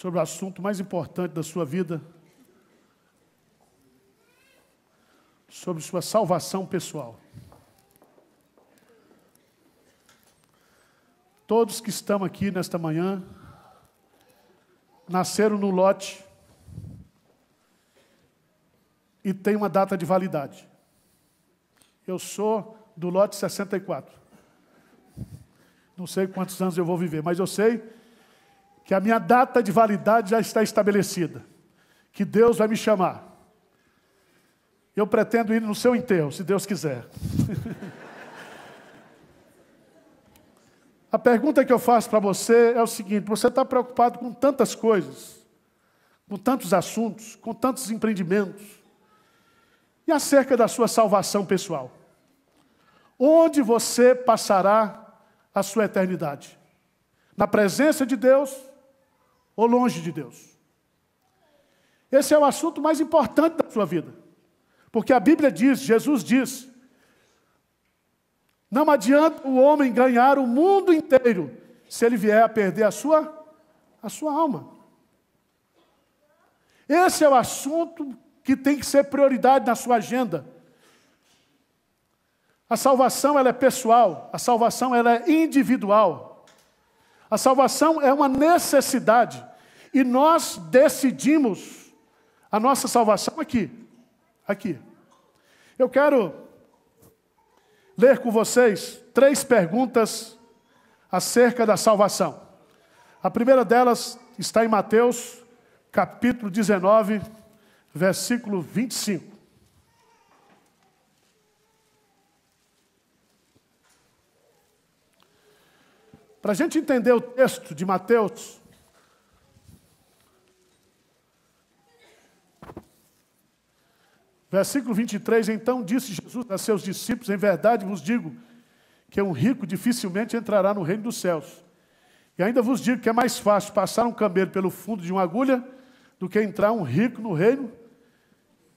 sobre o assunto mais importante da sua vida, sobre sua salvação pessoal. Todos que estão aqui nesta manhã nasceram no lote e tem uma data de validade. Eu sou do lote 64. Não sei quantos anos eu vou viver, mas eu sei que a minha data de validade já está estabelecida, que Deus vai me chamar. Eu pretendo ir no seu enterro, se Deus quiser. a pergunta que eu faço para você é o seguinte: você está preocupado com tantas coisas, com tantos assuntos, com tantos empreendimentos, e acerca da sua salvação pessoal? Onde você passará a sua eternidade? Na presença de Deus ou longe de Deus. Esse é o assunto mais importante da sua vida. Porque a Bíblia diz, Jesus diz: não adianta o homem ganhar o mundo inteiro se ele vier a perder a sua, a sua alma. Esse é o assunto que tem que ser prioridade na sua agenda. A salvação ela é pessoal, a salvação ela é individual. A salvação é uma necessidade. E nós decidimos a nossa salvação aqui. Aqui. Eu quero ler com vocês três perguntas acerca da salvação. A primeira delas está em Mateus, capítulo 19, versículo 25. Para a gente entender o texto de Mateus, versículo 23: Então disse Jesus a seus discípulos: Em verdade vos digo que um rico dificilmente entrará no reino dos céus. E ainda vos digo que é mais fácil passar um camelo pelo fundo de uma agulha do que entrar um rico no reino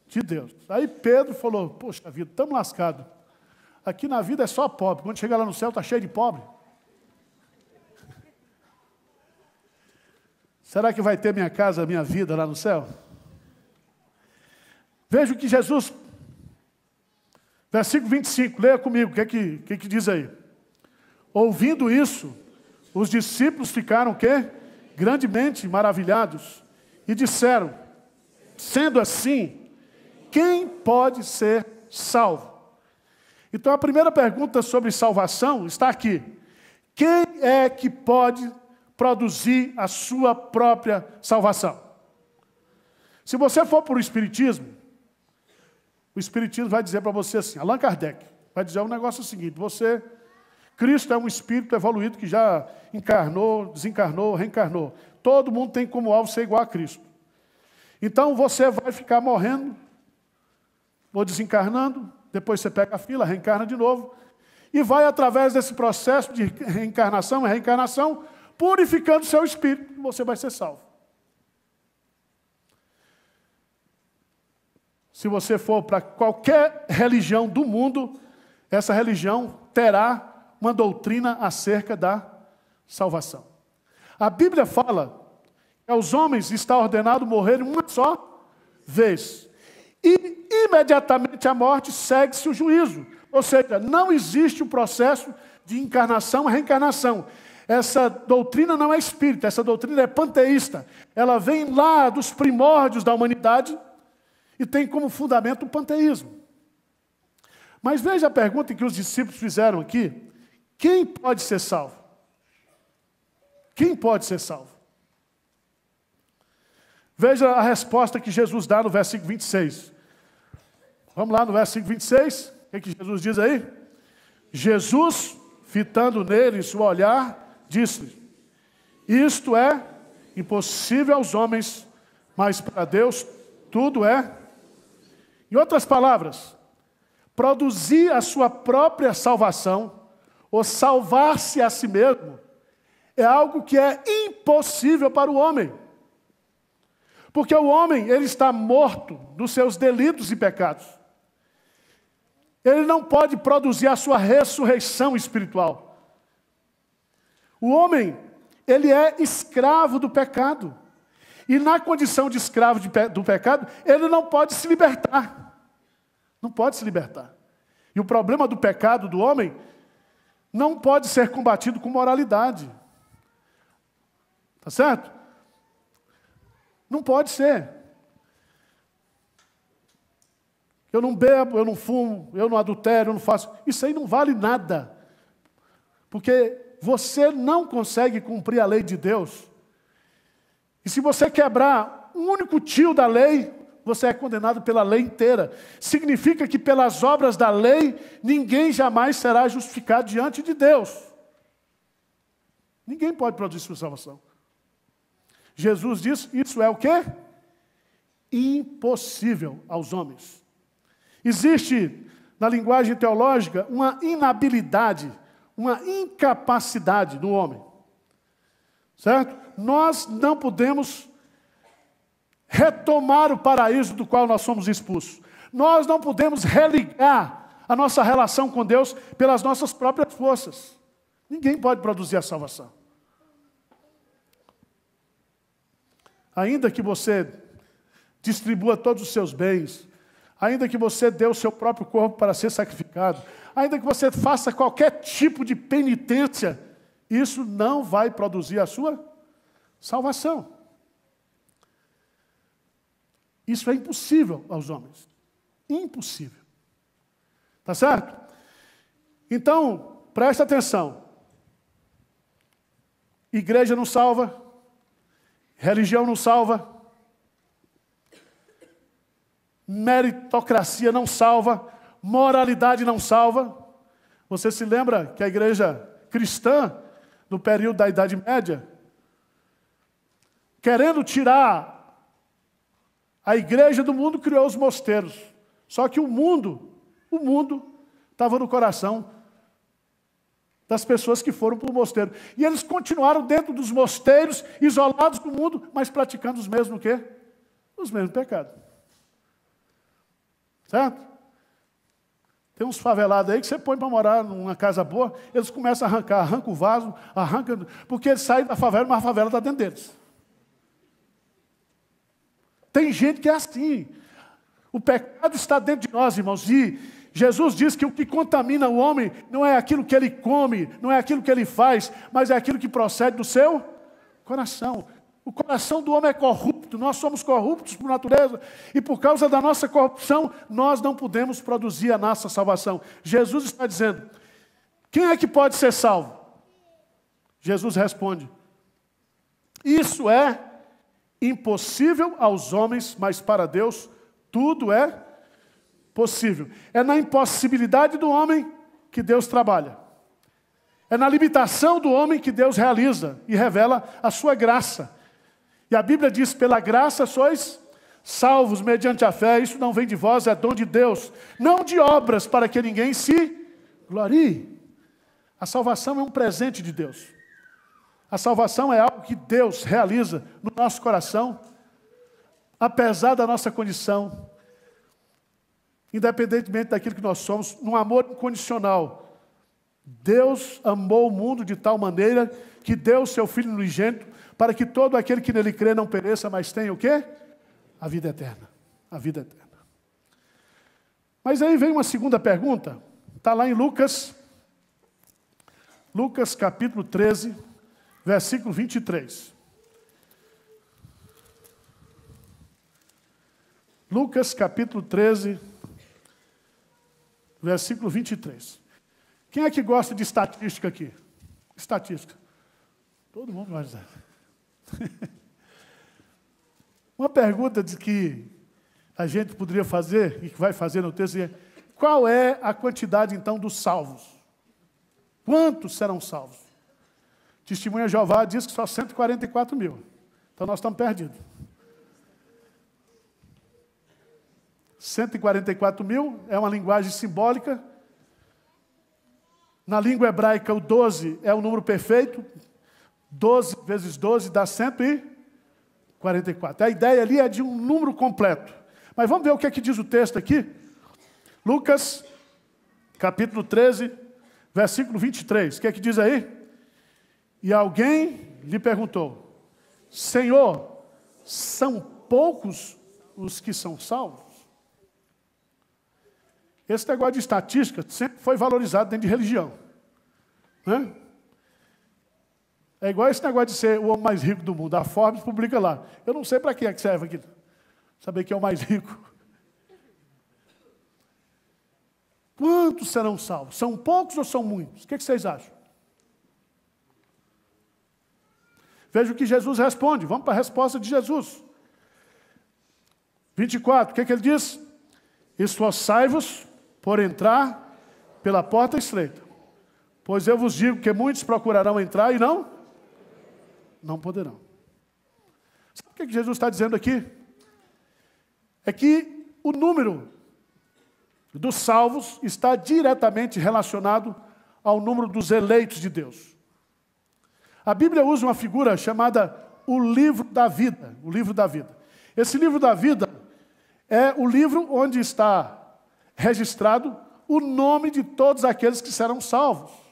de Deus. Aí Pedro falou: Poxa vida, estamos lascados. Aqui na vida é só pobre. Quando chegar lá no céu, está cheio de pobre. Será que vai ter minha casa, minha vida lá no céu? Veja o que Jesus. Versículo 25, leia comigo, o que, é que, que, é que diz aí? Ouvindo isso, os discípulos ficaram o quê? Grandemente maravilhados e disseram: Sendo assim, quem pode ser salvo? Então a primeira pergunta sobre salvação está aqui. Quem é que pode produzir a sua própria salvação. Se você for para o Espiritismo, o Espiritismo vai dizer para você assim, Allan Kardec vai dizer um negócio seguinte: você, Cristo é um espírito evoluído que já encarnou, desencarnou, reencarnou. Todo mundo tem como alvo ser igual a Cristo. Então você vai ficar morrendo, ou desencarnando, depois você pega a fila, reencarna de novo, e vai através desse processo de reencarnação e reencarnação, purificando seu espírito, você vai ser salvo. Se você for para qualquer religião do mundo, essa religião terá uma doutrina acerca da salvação. A Bíblia fala que aos homens está ordenado morrer uma só vez. E imediatamente à morte segue-se o juízo. Ou seja, não existe o processo de encarnação, reencarnação. Essa doutrina não é espírita, essa doutrina é panteísta. Ela vem lá dos primórdios da humanidade e tem como fundamento o panteísmo. Mas veja a pergunta que os discípulos fizeram aqui: quem pode ser salvo? Quem pode ser salvo? Veja a resposta que Jesus dá no versículo 26. Vamos lá no versículo 26. O que, é que Jesus diz aí? Jesus, fitando nele seu olhar, Disse-lhe: Isto é impossível aos homens, mas para Deus tudo é. Em outras palavras, produzir a sua própria salvação, ou salvar-se a si mesmo, é algo que é impossível para o homem. Porque o homem, ele está morto dos seus delitos e pecados. Ele não pode produzir a sua ressurreição espiritual. O homem, ele é escravo do pecado. E na condição de escravo de do pecado, ele não pode se libertar. Não pode se libertar. E o problema do pecado do homem não pode ser combatido com moralidade. Tá certo? Não pode ser. Eu não bebo, eu não fumo, eu não adultero, eu não faço. Isso aí não vale nada. Porque você não consegue cumprir a lei de Deus. E se você quebrar um único tio da lei, você é condenado pela lei inteira. Significa que pelas obras da lei, ninguém jamais será justificado diante de Deus. Ninguém pode produzir sua salvação. Jesus diz: isso é o quê? Impossível aos homens. Existe, na linguagem teológica, uma inabilidade uma incapacidade no homem. Certo? Nós não podemos retomar o paraíso do qual nós somos expulsos. Nós não podemos religar a nossa relação com Deus pelas nossas próprias forças. Ninguém pode produzir a salvação. Ainda que você distribua todos os seus bens, ainda que você dê o seu próprio corpo para ser sacrificado, ainda que você faça qualquer tipo de penitência, isso não vai produzir a sua salvação. Isso é impossível aos homens. Impossível. Tá certo? Então, presta atenção. Igreja não salva, religião não salva, meritocracia não salva, moralidade não salva. Você se lembra que a igreja cristã, no período da Idade Média, querendo tirar a igreja do mundo, criou os mosteiros. Só que o mundo, o mundo, estava no coração das pessoas que foram para o mosteiro. E eles continuaram dentro dos mosteiros, isolados do mundo, mas praticando os mesmos quê? Os mesmos pecados. Certo? Tem uns favelados aí que você põe para morar numa casa boa, eles começam a arrancar, arranca o vaso, arranca, porque eles saem da favela, mas a favela está dentro deles. Tem gente que é assim. O pecado está dentro de nós, irmãos, e Jesus diz que o que contamina o homem não é aquilo que ele come, não é aquilo que ele faz, mas é aquilo que procede do seu coração. O coração do homem é corrupto, nós somos corruptos por natureza, e por causa da nossa corrupção, nós não podemos produzir a nossa salvação. Jesus está dizendo: quem é que pode ser salvo? Jesus responde: Isso é impossível aos homens, mas para Deus tudo é possível. É na impossibilidade do homem que Deus trabalha. É na limitação do homem que Deus realiza e revela a sua graça. E a Bíblia diz: pela graça sois salvos mediante a fé, isso não vem de vós, é dom de Deus, não de obras para que ninguém se glorie. A salvação é um presente de Deus. A salvação é algo que Deus realiza no nosso coração, apesar da nossa condição, independentemente daquilo que nós somos, num amor incondicional. Deus amou o mundo de tal maneira que deu o seu Filho nojento para que todo aquele que nele crê não pereça, mas tenha o quê? A vida eterna. A vida eterna. Mas aí vem uma segunda pergunta, está lá em Lucas, Lucas capítulo 13, versículo 23. Lucas capítulo 13, versículo 23. Quem é que gosta de estatística aqui? Estatística. Todo mundo gosta. Uma pergunta de que a gente poderia fazer, e que vai fazer no texto, é: qual é a quantidade então dos salvos? Quantos serão salvos? Testemunha Jeová diz que só 144 mil. Então nós estamos perdidos. 144 mil é uma linguagem simbólica. Na língua hebraica, o 12 é o número perfeito, 12 vezes 12 dá 144. A ideia ali é de um número completo. Mas vamos ver o que é que diz o texto aqui. Lucas, capítulo 13, versículo 23. O que é que diz aí? E alguém lhe perguntou: Senhor, são poucos os que são salvos? Esse negócio de estatística sempre foi valorizado dentro de religião. Né? É igual esse negócio de ser o homem mais rico do mundo. A Forbes publica lá. Eu não sei para quem é que serve aqui. Saber quem é o mais rico. Quantos serão salvos? São poucos ou são muitos? O que, é que vocês acham? Veja o que Jesus responde. Vamos para a resposta de Jesus. 24, o que, é que ele diz? Esforçai-vos por entrar pela porta estreita, pois eu vos digo que muitos procurarão entrar e não não poderão. Sabe o é que Jesus está dizendo aqui? É que o número dos salvos está diretamente relacionado ao número dos eleitos de Deus. A Bíblia usa uma figura chamada o livro da vida, o livro da vida. Esse livro da vida é o livro onde está registrado o nome de todos aqueles que serão salvos.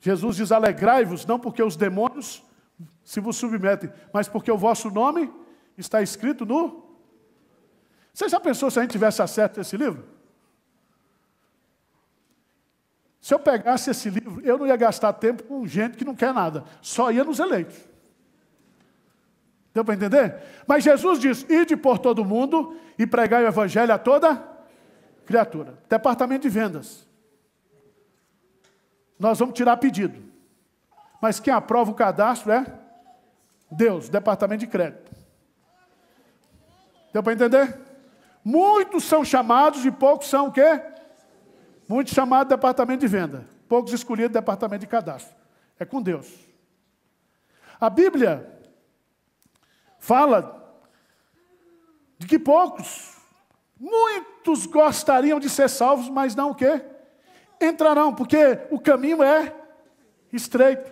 Jesus diz: Alegrai-vos, não porque os demônios se vos submetem, mas porque o vosso nome está escrito no. Você já pensou se a gente tivesse acesso a esse livro? Se eu pegasse esse livro, eu não ia gastar tempo com gente que não quer nada, só ia nos eleitos. Deu para entender? Mas Jesus diz: Ide por todo mundo e pregai o evangelho a toda criatura. Departamento de vendas. Nós vamos tirar pedido. Mas quem aprova o cadastro é Deus, Departamento de Crédito. Deu para entender? Muitos são chamados e poucos são o quê? Muitos chamados Departamento de Venda. Poucos escolhidos Departamento de Cadastro. É com Deus. A Bíblia fala de que poucos, muitos gostariam de ser salvos, mas não o quê? entrarão, porque o caminho é estreito.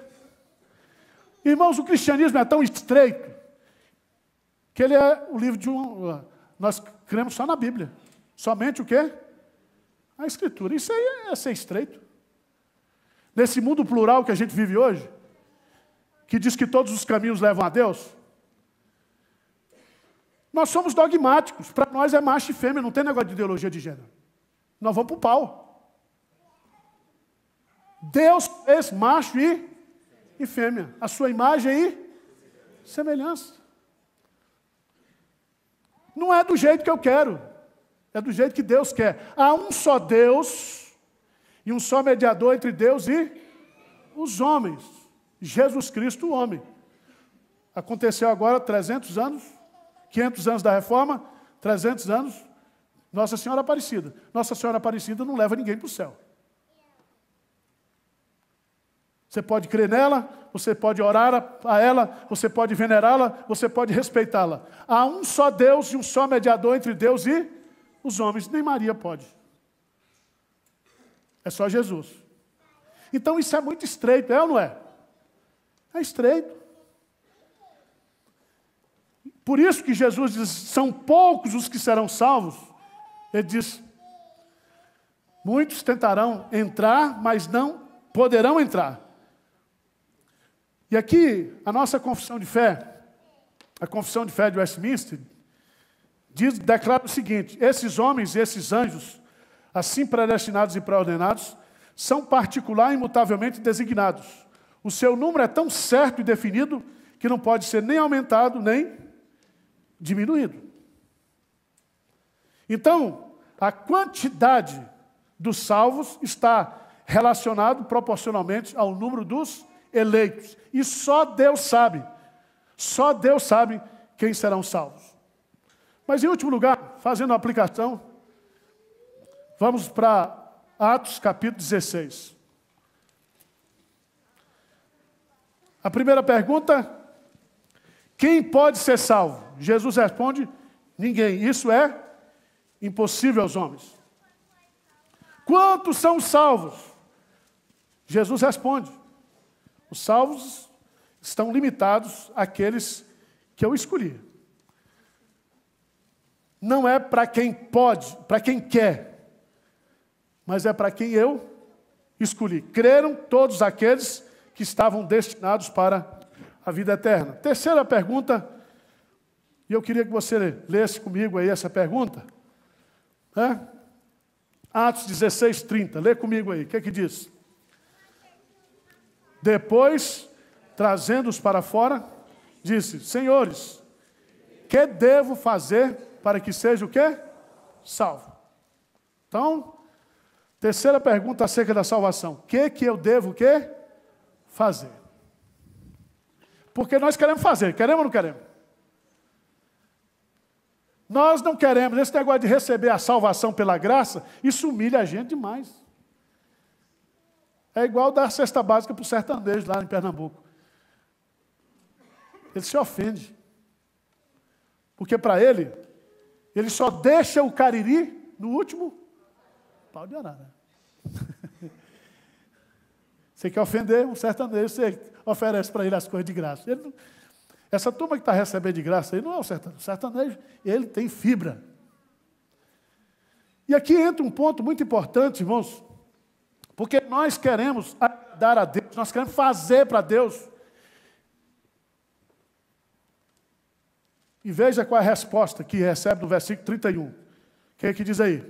Irmãos, o cristianismo é tão estreito que ele é o livro de um. Nós cremos só na Bíblia. Somente o quê? A Escritura. Isso aí é ser estreito. Nesse mundo plural que a gente vive hoje, que diz que todos os caminhos levam a Deus, nós somos dogmáticos. Para nós é macho e fêmea, não tem negócio de ideologia de gênero. Nós vamos para o pau. Deus fez macho e, e fêmea, a sua imagem e semelhança. Não é do jeito que eu quero, é do jeito que Deus quer. Há um só Deus e um só mediador entre Deus e os homens. Jesus Cristo, o homem. Aconteceu agora 300 anos, 500 anos da reforma, 300 anos, Nossa Senhora Aparecida. Nossa Senhora Aparecida não leva ninguém para o céu. Você pode crer nela, você pode orar a ela, você pode venerá-la, você pode respeitá-la. Há um só Deus e um só mediador entre Deus e os homens. Nem Maria pode. É só Jesus. Então isso é muito estreito, é ou não é? É estreito. Por isso que Jesus diz: são poucos os que serão salvos. Ele diz: muitos tentarão entrar, mas não poderão entrar. E aqui, a nossa confissão de fé, a confissão de fé de Westminster, diz, declara o seguinte: esses homens e esses anjos, assim predestinados e preordenados, são particular e imutavelmente designados. O seu número é tão certo e definido que não pode ser nem aumentado nem diminuído. Então, a quantidade dos salvos está relacionado proporcionalmente ao número dos eleitos. E só Deus sabe, só Deus sabe quem serão salvos. Mas em último lugar, fazendo a aplicação, vamos para Atos capítulo 16. A primeira pergunta: quem pode ser salvo? Jesus responde: ninguém. Isso é impossível aos homens. Quantos são salvos? Jesus responde: os salvos estão limitados àqueles que eu escolhi. Não é para quem pode, para quem quer, mas é para quem eu escolhi. Creram todos aqueles que estavam destinados para a vida eterna. Terceira pergunta, e eu queria que você lesse comigo aí essa pergunta. Atos 16, 30, lê comigo aí, o que é que diz? Depois, trazendo-os para fora, disse: Senhores, que devo fazer para que seja o quê? Salvo. Então, terceira pergunta acerca da salvação. O que, que eu devo o quê? Fazer. Porque nós queremos fazer, queremos ou não queremos? Nós não queremos, esse negócio de receber a salvação pela graça, isso humilha a gente demais. É igual dar cesta básica para o sertanejo lá em Pernambuco. Ele se ofende. Porque para ele, ele só deixa o cariri no último pau de arara. Você quer ofender um sertanejo, você oferece para ele as coisas de graça. Não... Essa turma que está recebendo de graça aí não é o sertanejo. O sertanejo, ele tem fibra. E aqui entra um ponto muito importante, irmãos, porque nós queremos dar a Deus, nós queremos fazer para Deus. E veja qual é a resposta que recebe no versículo 31. O que é que diz aí?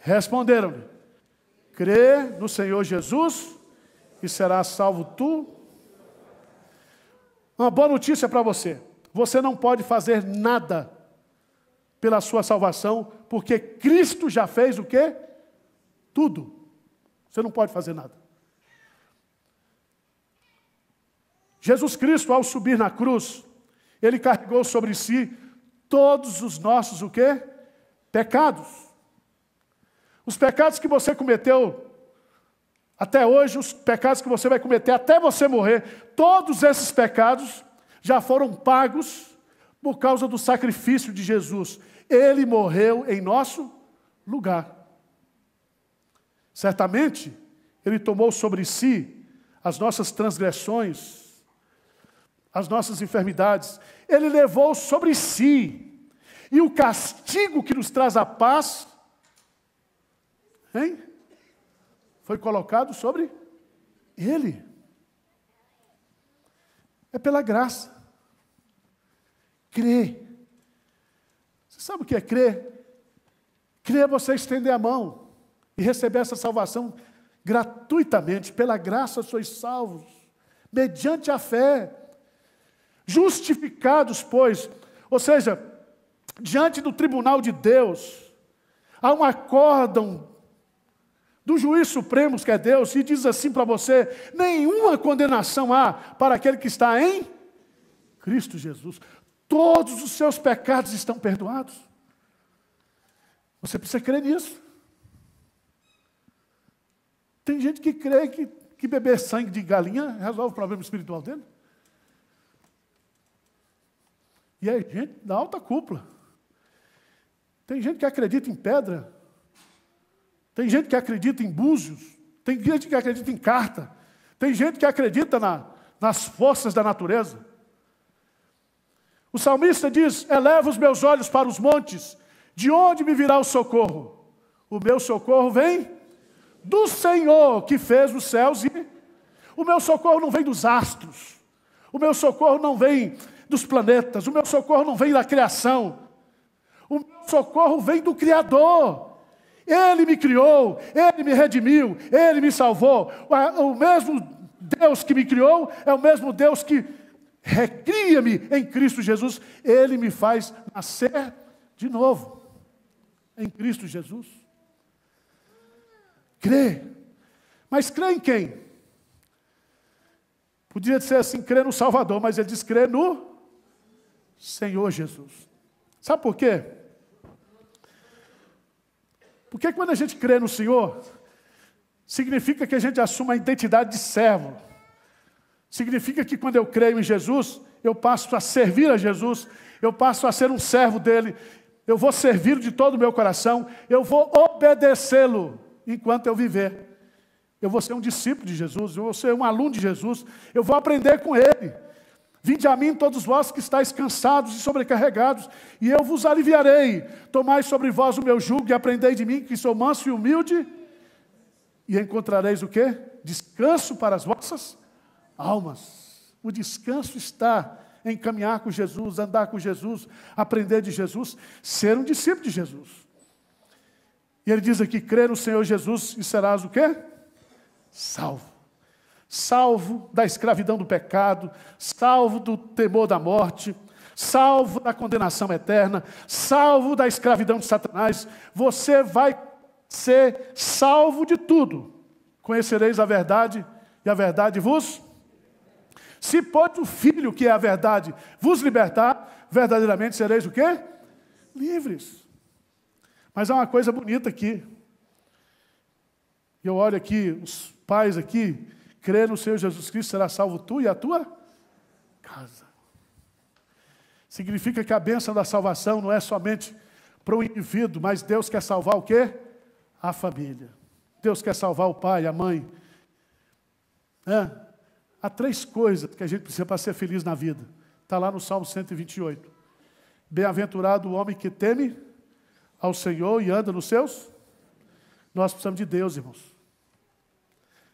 Responderam-lhe: Crê no Senhor Jesus e serás salvo tu. Uma boa notícia para você. Você não pode fazer nada pela sua salvação, porque Cristo já fez o quê? Tudo. Você não pode fazer nada. Jesus Cristo, ao subir na cruz, ele carregou sobre si todos os nossos o quê? Pecados. Os pecados que você cometeu até hoje, os pecados que você vai cometer até você morrer, todos esses pecados já foram pagos por causa do sacrifício de Jesus. Ele morreu em nosso lugar. Certamente, Ele tomou sobre si as nossas transgressões, as nossas enfermidades. Ele levou sobre si. E o castigo que nos traz a paz, hein? Foi colocado sobre Ele. É pela graça. Crê. Você sabe o que é crer? Crer é você estender a mão e receber essa salvação gratuitamente, pela graça sois salvos, mediante a fé. Justificados, pois, ou seja, diante do tribunal de Deus, há um acórdão do juiz supremo, que é Deus, e diz assim para você: nenhuma condenação há para aquele que está em Cristo Jesus. Todos os seus pecados estão perdoados. Você precisa crer nisso. Tem gente que crê que, que beber sangue de galinha resolve o problema espiritual dele. E é gente da alta cúpula. Tem gente que acredita em pedra. Tem gente que acredita em búzios. Tem gente que acredita em carta. Tem gente que acredita na, nas forças da natureza. O salmista diz: Eleva os meus olhos para os montes, de onde me virá o socorro? O meu socorro vem do Senhor que fez os céus e o meu socorro não vem dos astros. O meu socorro não vem dos planetas, o meu socorro não vem da criação. O meu socorro vem do criador. Ele me criou, ele me redimiu, ele me salvou. O mesmo Deus que me criou é o mesmo Deus que recria-me em Cristo Jesus, ele me faz nascer de novo em Cristo Jesus. Crê. Mas crê em quem? Podia ser assim, crê no Salvador, mas ele diz crê no Senhor Jesus. Sabe por quê? Porque quando a gente crê no Senhor, significa que a gente assume a identidade de servo. Significa que quando eu creio em Jesus, eu passo a servir a Jesus, eu passo a ser um servo dele, eu vou servi-lo de todo o meu coração, eu vou obedecê-lo enquanto eu viver. Eu vou ser um discípulo de Jesus, eu vou ser um aluno de Jesus, eu vou aprender com Ele. Vinde a mim todos vós que estáis cansados e sobrecarregados, e eu vos aliviarei. Tomai sobre vós o meu jugo e aprendei de mim, que sou manso e humilde, e encontrareis o quê? Descanso para as vossas almas. O descanso está em caminhar com Jesus, andar com Jesus, aprender de Jesus, ser um discípulo de Jesus. E ele diz aqui: crer no Senhor Jesus e serás o quê? Salvo. Salvo da escravidão do pecado, salvo do temor da morte, salvo da condenação eterna, salvo da escravidão de Satanás. Você vai ser salvo de tudo. Conhecereis a verdade e a verdade vos. Se pode o Filho, que é a verdade, vos libertar, verdadeiramente sereis o quê? Livres. Mas há uma coisa bonita aqui. Eu olho aqui, os pais aqui, crê no Senhor Jesus Cristo, será salvo tu e a tua casa. Significa que a bênção da salvação não é somente para o indivíduo, mas Deus quer salvar o quê? A família. Deus quer salvar o pai, a mãe. É. Há três coisas que a gente precisa para ser feliz na vida. Está lá no Salmo 128. Bem-aventurado o homem que teme ao Senhor e anda nos seus? Nós precisamos de Deus, irmãos.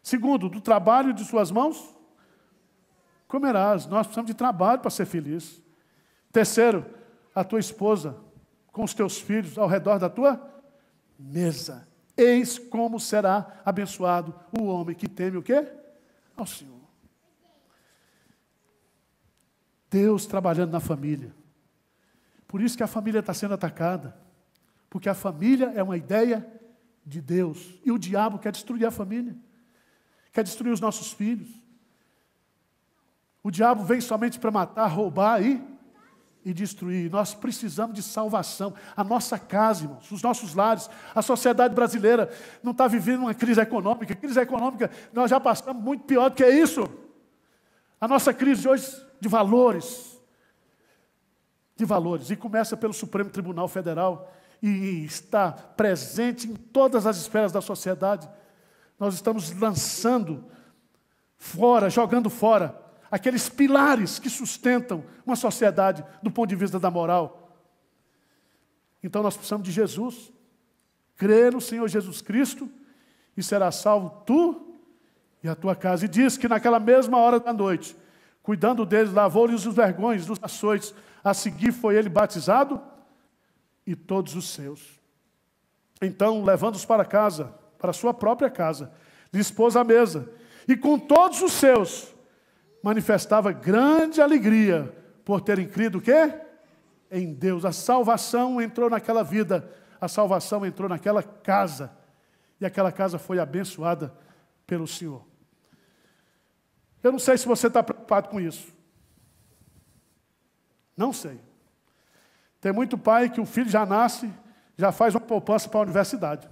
Segundo, do trabalho de suas mãos, comerás. Nós precisamos de trabalho para ser feliz. Terceiro, a tua esposa, com os teus filhos ao redor da tua mesa. Eis como será abençoado o homem que teme o quê? Ao Senhor. Deus trabalhando na família. Por isso que a família está sendo atacada. Porque a família é uma ideia de Deus. E o diabo quer destruir a família, quer destruir os nossos filhos. O diabo vem somente para matar, roubar e, e destruir. Nós precisamos de salvação. A nossa casa, irmãos, os nossos lares, a sociedade brasileira não está vivendo uma crise econômica. Crise econômica, nós já passamos muito pior do que isso. A nossa crise hoje de valores. De valores. E começa pelo Supremo Tribunal Federal e está presente em todas as esferas da sociedade. Nós estamos lançando fora, jogando fora, aqueles pilares que sustentam uma sociedade do ponto de vista da moral. Então nós precisamos de Jesus. crer no Senhor Jesus Cristo e será salvo tu e a tua casa. E diz que naquela mesma hora da noite, cuidando deles, lavou-lhes os vergões dos açoites. A seguir foi ele batizado e todos os seus. Então, levando-os para casa, para sua própria casa, dispôs a mesa, e com todos os seus, manifestava grande alegria por terem crido o quê? Em Deus. A salvação entrou naquela vida, a salvação entrou naquela casa, e aquela casa foi abençoada pelo Senhor. Eu não sei se você está preocupado com isso. Não sei. Tem muito pai que o filho já nasce, já faz uma poupança para a universidade.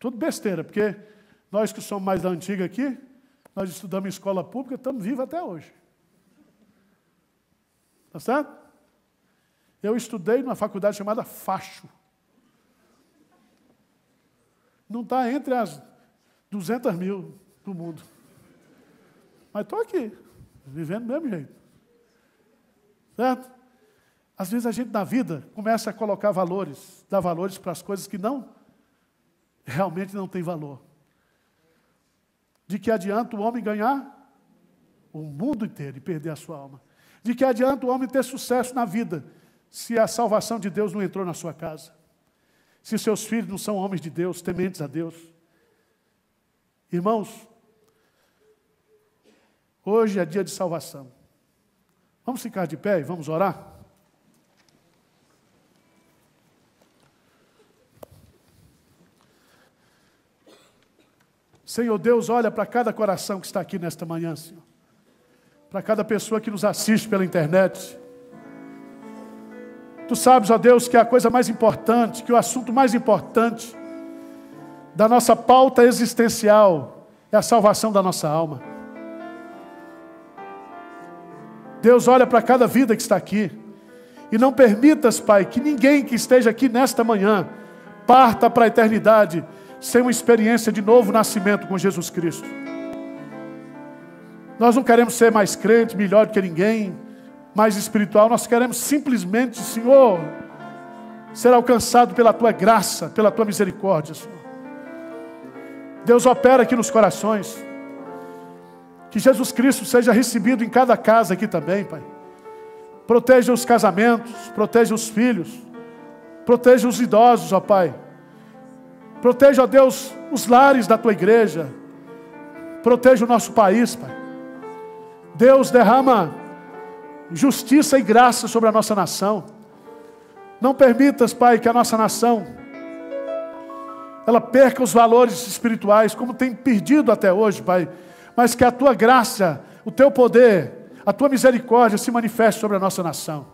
Tudo besteira, porque nós que somos mais da antiga aqui, nós estudamos em escola pública, estamos vivos até hoje. está certo? Eu estudei numa faculdade chamada Facho. Não está entre as 200 mil do mundo. Mas estou aqui, vivendo do mesmo jeito. Certo? Às vezes a gente na vida começa a colocar valores, dar valores para as coisas que não, realmente não tem valor. De que adianta o homem ganhar o mundo inteiro e perder a sua alma? De que adianta o homem ter sucesso na vida se a salvação de Deus não entrou na sua casa? Se seus filhos não são homens de Deus, tementes a Deus? Irmãos, hoje é dia de salvação. Vamos ficar de pé e vamos orar? Senhor Deus, olha para cada coração que está aqui nesta manhã, Senhor. Para cada pessoa que nos assiste pela internet. Tu sabes, ó Deus, que a coisa mais importante, que o assunto mais importante da nossa pauta existencial é a salvação da nossa alma. Deus olha para cada vida que está aqui. E não permitas, Pai, que ninguém que esteja aqui nesta manhã parta para a eternidade sem uma experiência de novo nascimento com Jesus Cristo. Nós não queremos ser mais crente, melhor do que ninguém, mais espiritual, nós queremos simplesmente, Senhor, ser alcançado pela tua graça, pela tua misericórdia, Senhor. Deus opera aqui nos corações. Que Jesus Cristo seja recebido em cada casa aqui também, Pai. Proteja os casamentos, proteja os filhos, proteja os idosos, ó Pai. Proteja, ó Deus, os lares da tua igreja. Proteja o nosso país, Pai. Deus derrama justiça e graça sobre a nossa nação. Não permitas, Pai, que a nossa nação ela perca os valores espirituais como tem perdido até hoje, Pai, mas que a tua graça, o teu poder, a tua misericórdia se manifeste sobre a nossa nação.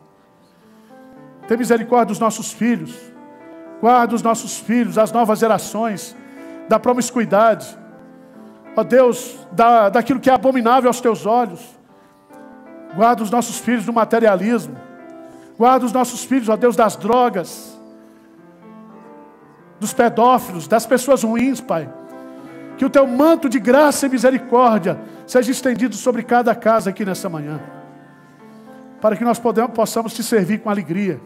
Tem misericórdia dos nossos filhos. Guarda os nossos filhos, as novas gerações, da promiscuidade. Ó Deus, da, daquilo que é abominável aos teus olhos. Guarda os nossos filhos do materialismo. Guarda os nossos filhos, ó Deus, das drogas, dos pedófilos, das pessoas ruins, Pai. Que o teu manto de graça e misericórdia seja estendido sobre cada casa aqui nessa manhã. Para que nós podemos, possamos te servir com alegria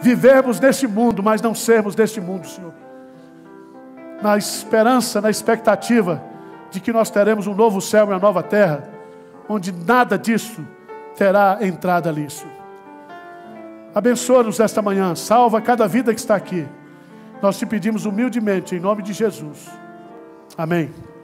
vivermos neste mundo, mas não sermos deste mundo, Senhor. Na esperança, na expectativa de que nós teremos um novo céu e uma nova terra, onde nada disso terá entrada nisso. Abençoa-nos esta manhã, salva cada vida que está aqui. Nós te pedimos humildemente, em nome de Jesus. Amém.